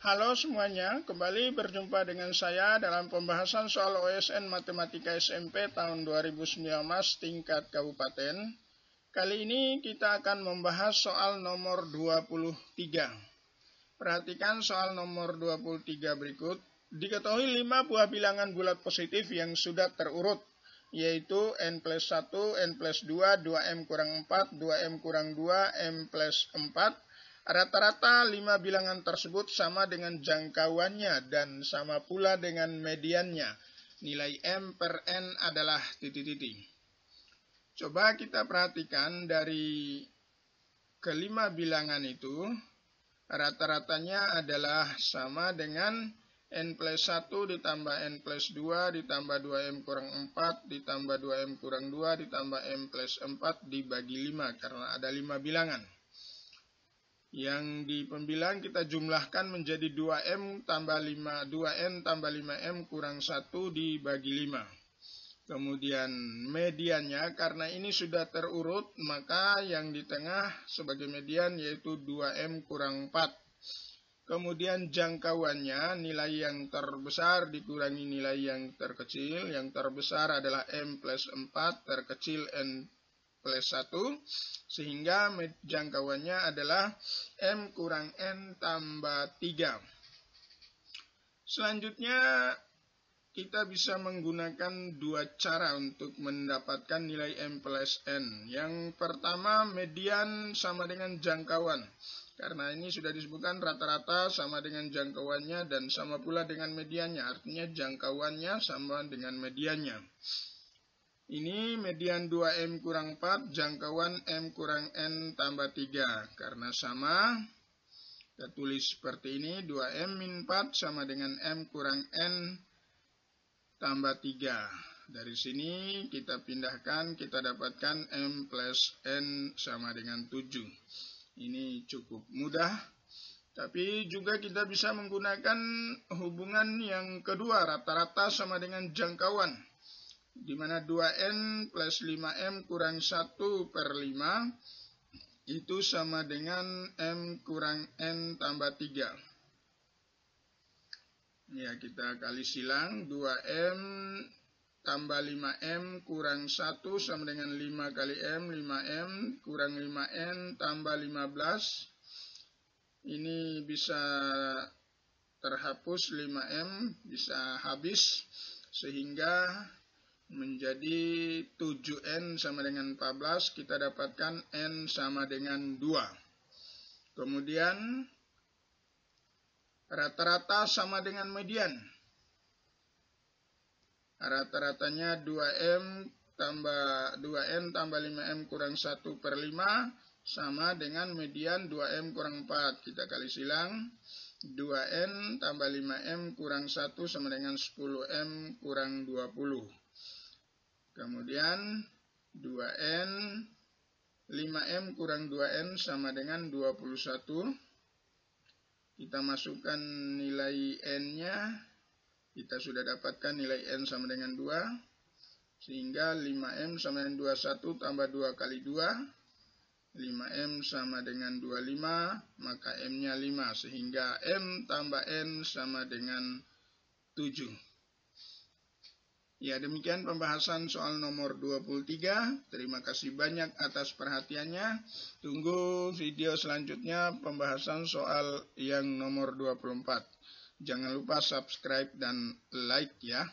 Halo semuanya, kembali berjumpa dengan saya dalam pembahasan soal OSN Matematika SMP tahun 2019 tingkat kabupaten. Kali ini kita akan membahas soal nomor 23. Perhatikan soal nomor 23 berikut. Diketahui 5 buah bilangan bulat positif yang sudah terurut, yaitu N plus 1, N plus 2, 2M kurang 4, 2M kurang 2, M plus 4, Rata-rata lima bilangan tersebut sama dengan jangkauannya dan sama pula dengan mediannya. Nilai M per N adalah titik-titik. Coba kita perhatikan dari kelima bilangan itu, rata-ratanya adalah sama dengan N plus 1 ditambah N plus 2 ditambah 2M kurang 4 ditambah 2M kurang 2 ditambah M plus 4 dibagi 5 karena ada 5 bilangan yang di pembilang kita jumlahkan menjadi 2M tambah 5, 2N tambah 5M kurang 1 dibagi 5. Kemudian medianya, karena ini sudah terurut, maka yang di tengah sebagai median yaitu 2M kurang 4. Kemudian jangkauannya, nilai yang terbesar dikurangi nilai yang terkecil. Yang terbesar adalah M plus 4, terkecil N plus 1 sehingga jangkauannya adalah M kurang N tambah 3. Selanjutnya kita bisa menggunakan dua cara untuk mendapatkan nilai M plus N. Yang pertama median sama dengan jangkauan. Karena ini sudah disebutkan rata-rata sama dengan jangkauannya dan sama pula dengan medianya Artinya jangkauannya sama dengan medianya. Ini median 2M kurang 4, jangkauan M kurang N tambah 3. Karena sama, kita tulis seperti ini, 2M min 4 sama dengan M kurang N tambah 3. Dari sini kita pindahkan, kita dapatkan M plus N sama dengan 7. Ini cukup mudah. Tapi juga kita bisa menggunakan hubungan yang kedua, rata-rata sama dengan jangkauan di mana 2N plus 5M kurang 1 per 5 itu sama dengan M kurang N tambah 3. Ya, kita kali silang 2M tambah 5M kurang 1 sama dengan 5 kali M, 5M kurang 5N tambah 15. Ini bisa terhapus 5M, bisa habis sehingga menjadi 7N sama dengan 14, kita dapatkan N sama dengan 2. Kemudian rata-rata sama dengan median. Rata-ratanya 2M tambah 2N tambah 5M kurang 1 per 5 sama dengan median 2M kurang 4. Kita kali silang. 2N tambah 5M kurang 1 sama dengan 10M kurang 20. Kemudian 2N 5M kurang 2N sama dengan 21. Kita masukkan nilai N-nya. Kita sudah dapatkan nilai N sama dengan 2. Sehingga 5M sama dengan 21 tambah 2 kali 2 5M sama dengan 25, maka M-nya 5, sehingga M tambah N sama dengan 7. Ya, demikian pembahasan soal nomor 23. Terima kasih banyak atas perhatiannya. Tunggu video selanjutnya pembahasan soal yang nomor 24. Jangan lupa subscribe dan like ya.